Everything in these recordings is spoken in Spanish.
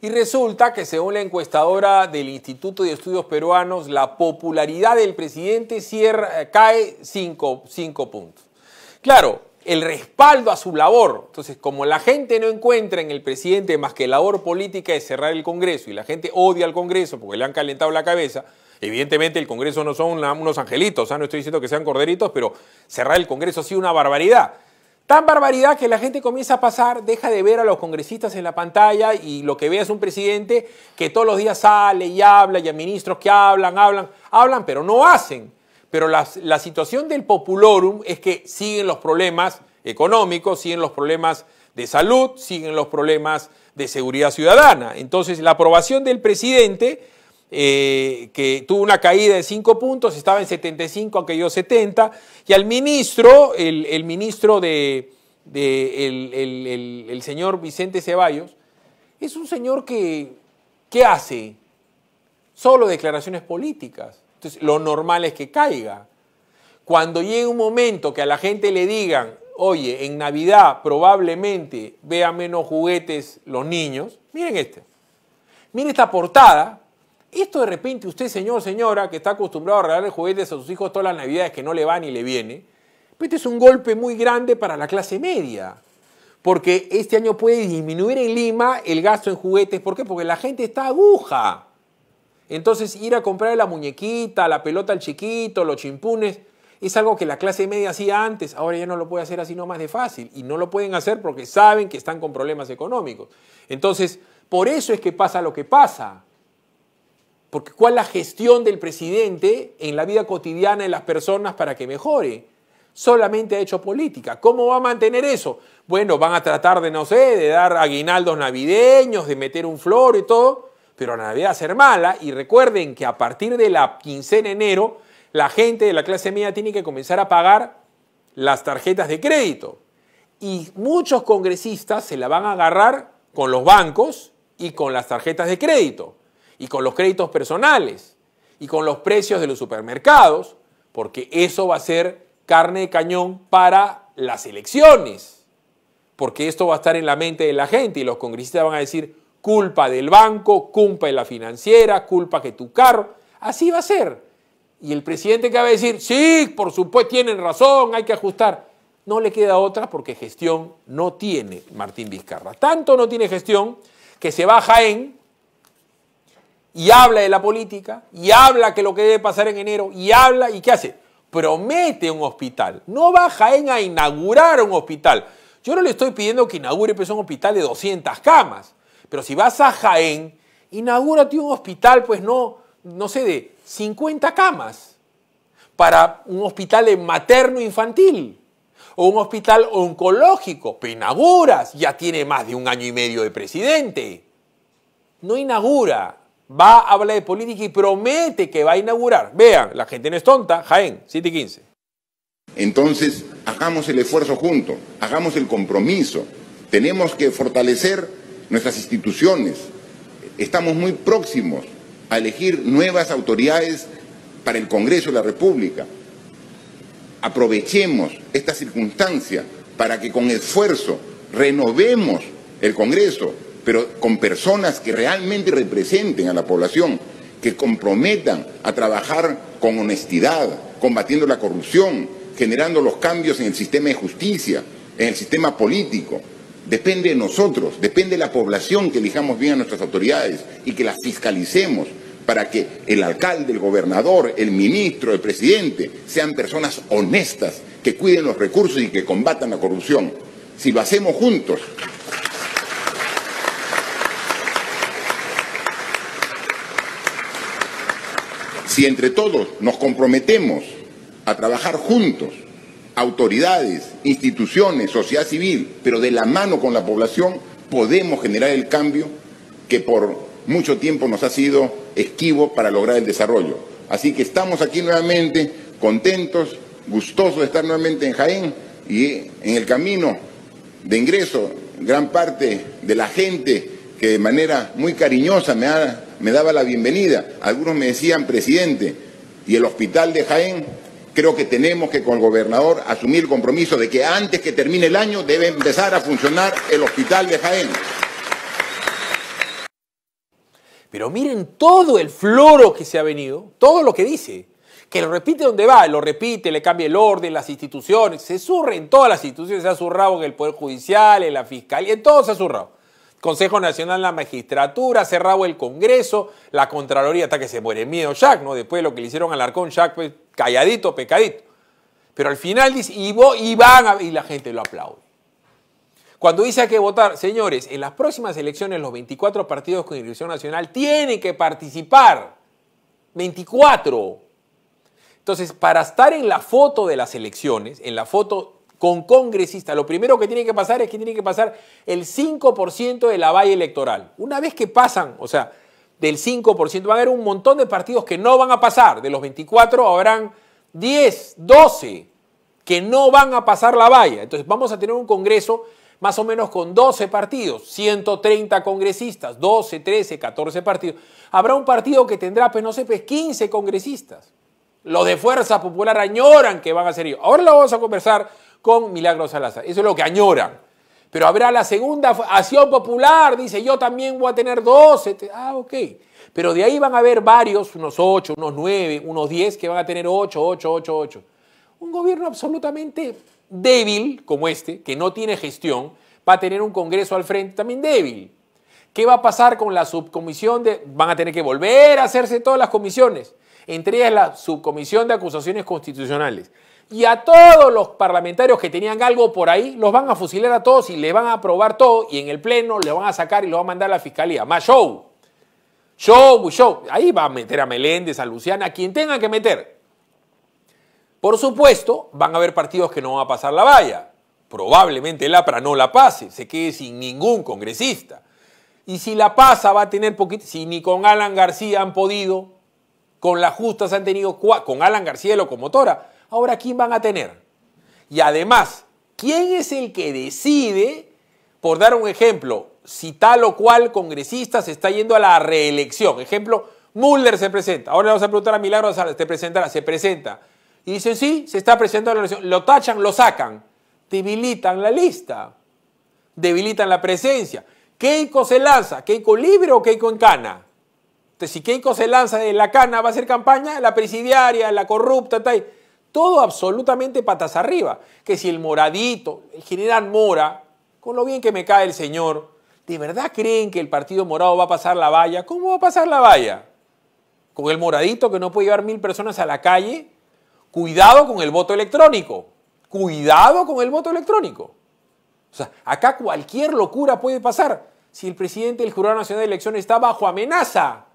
Y resulta que según la encuestadora del Instituto de Estudios Peruanos, la popularidad del presidente eh, cae 5 puntos. Claro, el respaldo a su labor. Entonces, como la gente no encuentra en el presidente más que labor política de cerrar el Congreso y la gente odia al Congreso porque le han calentado la cabeza, evidentemente el Congreso no son unos angelitos, no estoy diciendo que sean corderitos, pero cerrar el Congreso ha sido una barbaridad. Tan barbaridad que la gente comienza a pasar, deja de ver a los congresistas en la pantalla y lo que ve es un presidente que todos los días sale y habla y a ministros que hablan, hablan, hablan, pero no hacen. Pero la, la situación del populorum es que siguen los problemas económicos, siguen los problemas de salud, siguen los problemas de seguridad ciudadana. Entonces la aprobación del presidente eh, que tuvo una caída de 5 puntos, estaba en 75, aunque yo 70, y al ministro, el, ministro de, el, señor Vicente Ceballos, es un señor que, ¿qué hace? Solo declaraciones políticas. Entonces, lo normal es que caiga. Cuando llegue un momento que a la gente le digan, oye, en Navidad probablemente vean menos juguetes los niños, miren este. Miren esta portada, esto de repente usted, señor, señora, que está acostumbrado a regalar juguetes a sus hijos todas las navidades que no le va ni le viene, pues este es un golpe muy grande para la clase media. Porque este año puede disminuir en Lima el gasto en juguetes. ¿Por qué? Porque la gente está aguja. Entonces ir a comprar la muñequita, la pelota al chiquito, los chimpunes, es algo que la clase media hacía antes, ahora ya no lo puede hacer así nomás de fácil. Y no lo pueden hacer porque saben que están con problemas económicos. Entonces, por eso es que pasa lo que pasa. Porque ¿cuál es la gestión del presidente en la vida cotidiana de las personas para que mejore? Solamente ha hecho política. ¿Cómo va a mantener eso? Bueno, van a tratar de, no sé, de dar aguinaldos navideños, de meter un flor y todo, pero la Navidad va a ser mala. Y recuerden que a partir de la quincena de enero, la gente de la clase media tiene que comenzar a pagar las tarjetas de crédito. Y muchos congresistas se la van a agarrar con los bancos y con las tarjetas de crédito y con los créditos personales y con los precios de los supermercados, porque eso va a ser carne de cañón para las elecciones, porque esto va a estar en la mente de la gente y los congresistas van a decir culpa del banco, culpa de la financiera, culpa que tu carro, así va a ser. Y el presidente que va a decir, sí, por supuesto, tienen razón, hay que ajustar. No le queda otra porque gestión no tiene Martín Vizcarra. Tanto no tiene gestión que se baja en y habla de la política, y habla que lo que debe pasar en enero, y habla, ¿y qué hace? Promete un hospital. No va Jaén a inaugurar un hospital. Yo no le estoy pidiendo que inaugure pues, un hospital de 200 camas, pero si vas a Jaén, inaugúrate un hospital, pues no, no sé, de 50 camas para un hospital materno infantil o un hospital oncológico. Pero inauguras, ya tiene más de un año y medio de presidente. No inaugura, va, a hablar de política y promete que va a inaugurar. Vean, la gente no es tonta. Jaén, 7 15. Entonces, hagamos el esfuerzo juntos, hagamos el compromiso. Tenemos que fortalecer nuestras instituciones. Estamos muy próximos a elegir nuevas autoridades para el Congreso de la República. Aprovechemos esta circunstancia para que con esfuerzo renovemos el Congreso, pero con personas que realmente representen a la población, que comprometan a trabajar con honestidad, combatiendo la corrupción, generando los cambios en el sistema de justicia, en el sistema político. Depende de nosotros, depende de la población que elijamos bien a nuestras autoridades y que las fiscalicemos para que el alcalde, el gobernador, el ministro, el presidente sean personas honestas que cuiden los recursos y que combatan la corrupción. Si lo hacemos juntos, Si entre todos nos comprometemos a trabajar juntos, autoridades, instituciones, sociedad civil, pero de la mano con la población, podemos generar el cambio que por mucho tiempo nos ha sido esquivo para lograr el desarrollo. Así que estamos aquí nuevamente contentos, gustosos de estar nuevamente en Jaén y en el camino de ingreso, gran parte de la gente que de manera muy cariñosa me ha me daba la bienvenida. Algunos me decían, presidente, y el hospital de Jaén, creo que tenemos que con el gobernador asumir el compromiso de que antes que termine el año debe empezar a funcionar el hospital de Jaén. Pero miren todo el floro que se ha venido, todo lo que dice, que lo repite donde va, lo repite, le cambia el orden, las instituciones, se surre en todas las instituciones, se ha surrado en el Poder Judicial, en la Fiscalía, en todo se ha surrado. Consejo Nacional la Magistratura, cerrado el Congreso, la Contraloría, hasta que se muere miedo Jack, ¿no? Después de lo que le hicieron al Arcón, Jack, calladito, pecadito. Pero al final dice, y, van a, y la gente lo aplaude. Cuando dice hay que votar, señores, en las próximas elecciones los 24 partidos con dirección nacional tienen que participar. 24. Entonces, para estar en la foto de las elecciones, en la foto con congresistas, lo primero que tiene que pasar es que tiene que pasar el 5% de la valla electoral. Una vez que pasan, o sea, del 5%, va a haber un montón de partidos que no van a pasar. De los 24 habrán 10, 12 que no van a pasar la valla. Entonces vamos a tener un Congreso más o menos con 12 partidos, 130 congresistas, 12, 13, 14 partidos. Habrá un partido que tendrá, pues no sé, pues 15 congresistas. Los de Fuerza Popular añoran que van a ser ellos. Ahora lo vamos a conversar con Milagro Salazar. Eso es lo que añoran. Pero habrá la segunda acción popular, dice, yo también voy a tener 12. Ah, ok. Pero de ahí van a haber varios, unos 8, unos 9, unos 10, que van a tener 8, 8, 8, 8. Un gobierno absolutamente débil como este, que no tiene gestión, va a tener un Congreso al frente también débil. ¿Qué va a pasar con la subcomisión? De, van a tener que volver a hacerse todas las comisiones entre ellas la Subcomisión de Acusaciones Constitucionales. Y a todos los parlamentarios que tenían algo por ahí, los van a fusilar a todos y le van a aprobar todo y en el Pleno le van a sacar y lo van a mandar a la Fiscalía. Más show. Show, show. Ahí va a meter a Meléndez, a Luciana, a quien tengan que meter. Por supuesto, van a haber partidos que no van a pasar la valla. Probablemente el APRA no la pase, se quede sin ningún congresista. Y si la pasa va a tener poquito, si ni con Alan García han podido, con justa se han tenido con Alan García locomotora. Ahora, ¿quién van a tener? Y además, ¿quién es el que decide, por dar un ejemplo, si tal o cual congresista se está yendo a la reelección? Ejemplo, Mulder se presenta. Ahora le vamos a preguntar a Milagro, te presentará, se presenta. Y dicen, sí, se está presentando la reelección. Lo tachan, lo sacan. Debilitan la lista. Debilitan la presencia. Keiko se lanza. ¿Keiko libre o Keiko en cana? Entonces, si Keiko se lanza de la cana, va a hacer campaña, la presidiaria, la corrupta, tal. Todo absolutamente patas arriba. Que si el moradito, el general Mora, con lo bien que me cae el señor, ¿de verdad creen que el Partido Morado va a pasar la valla? ¿Cómo va a pasar la valla? Con el moradito que no puede llevar mil personas a la calle. Cuidado con el voto electrónico. Cuidado con el voto electrónico. O sea, acá cualquier locura puede pasar si el presidente del Jurado Nacional de Elecciones está bajo amenaza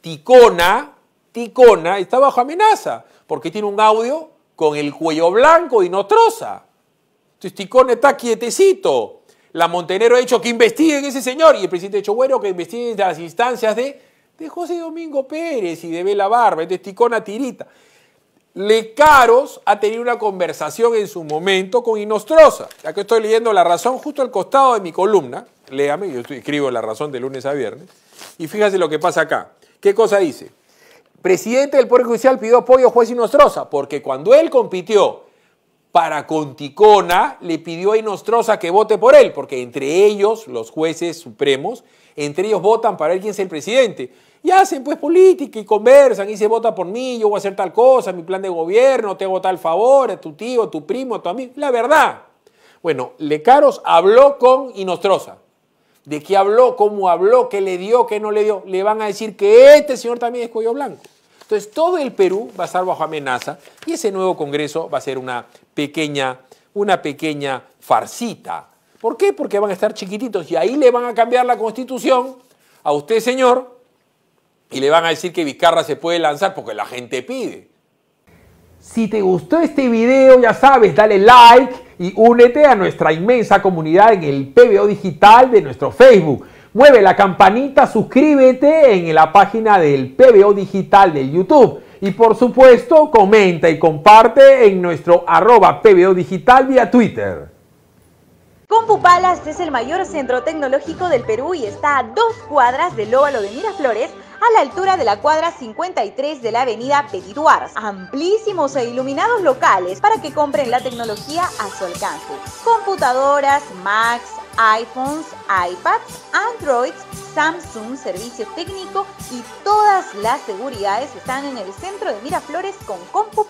Ticona, Ticona está bajo amenaza porque tiene un audio con el cuello blanco y no Entonces Ticona está quietecito. La Montenero ha dicho que investiguen ese señor y el presidente ha dicho, bueno, que investiguen las instancias de, de José Domingo Pérez y de Bela Barba. Entonces Ticona tirita. Lecaros ha tenido una conversación en su momento con Ya que estoy leyendo La Razón justo al costado de mi columna. Léame, yo escribo La Razón de lunes a viernes. Y fíjese lo que pasa acá. ¿Qué cosa dice? Presidente del Poder Judicial pidió apoyo a juez Inostroza, porque cuando él compitió para Conticona, le pidió a Inostroza que vote por él, porque entre ellos, los jueces supremos, entre ellos votan para él quién es el presidente. Y hacen pues política y conversan y se vota por mí, yo voy a hacer tal cosa, mi plan de gobierno, te tal favor, a tu tío, a tu primo, a tu amigo. La verdad. Bueno, Lecaros habló con Inostroza de qué habló, cómo habló, qué le dio, qué no le dio, le van a decir que este señor también es cuello blanco. Entonces todo el Perú va a estar bajo amenaza y ese nuevo Congreso va a ser una pequeña, una pequeña farcita. ¿Por qué? Porque van a estar chiquititos y ahí le van a cambiar la constitución a usted, señor, y le van a decir que Vizcarra se puede lanzar porque la gente pide. Si te gustó este video, ya sabes, dale like y únete a nuestra inmensa comunidad en el PBO digital de nuestro Facebook. Mueve la campanita, suscríbete en la página del PBO digital de YouTube. Y por supuesto, comenta y comparte en nuestro arroba PBO digital vía Twitter. Compupalas es el mayor centro tecnológico del Perú y está a dos cuadras del óvalo de Miraflores a la altura de la cuadra 53 de la avenida Petituars, Amplísimos e iluminados locales para que compren la tecnología a su alcance. Computadoras, Macs, iPhones, iPads, Androids, Samsung, servicio técnico y todas las seguridades están en el centro de Miraflores con CompuPal.